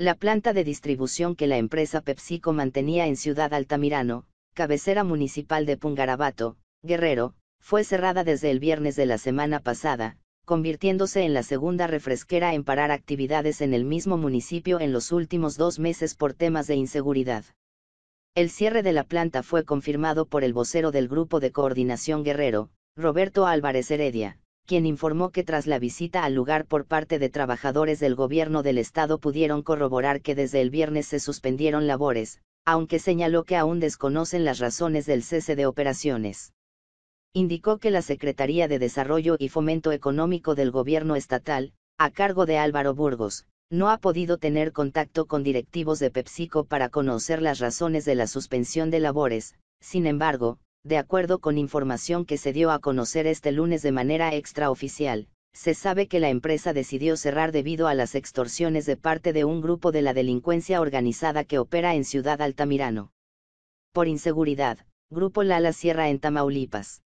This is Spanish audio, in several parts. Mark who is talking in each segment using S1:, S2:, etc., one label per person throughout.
S1: la planta de distribución que la empresa PepsiCo mantenía en Ciudad Altamirano, cabecera municipal de Pungarabato, Guerrero, fue cerrada desde el viernes de la semana pasada, convirtiéndose en la segunda refresquera en parar actividades en el mismo municipio en los últimos dos meses por temas de inseguridad. El cierre de la planta fue confirmado por el vocero del Grupo de Coordinación Guerrero, Roberto Álvarez Heredia quien informó que tras la visita al lugar por parte de trabajadores del gobierno del estado pudieron corroborar que desde el viernes se suspendieron labores, aunque señaló que aún desconocen las razones del cese de operaciones. Indicó que la Secretaría de Desarrollo y Fomento Económico del Gobierno Estatal, a cargo de Álvaro Burgos, no ha podido tener contacto con directivos de PepsiCo para conocer las razones de la suspensión de labores, sin embargo, de acuerdo con información que se dio a conocer este lunes de manera extraoficial, se sabe que la empresa decidió cerrar debido a las extorsiones de parte de un grupo de la delincuencia organizada que opera en Ciudad Altamirano. Por inseguridad, Grupo Lala cierra en Tamaulipas.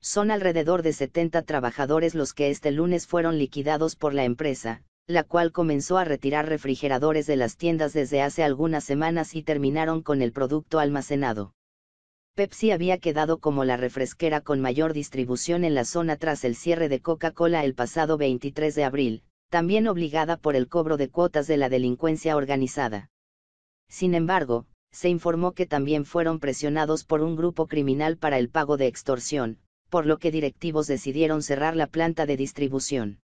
S1: Son alrededor de 70 trabajadores los que este lunes fueron liquidados por la empresa, la cual comenzó a retirar refrigeradores de las tiendas desde hace algunas semanas y terminaron con el producto almacenado. Pepsi había quedado como la refresquera con mayor distribución en la zona tras el cierre de Coca-Cola el pasado 23 de abril, también obligada por el cobro de cuotas de la delincuencia organizada. Sin embargo, se informó que también fueron presionados por un grupo criminal para el pago de extorsión, por lo que directivos decidieron cerrar la planta de distribución.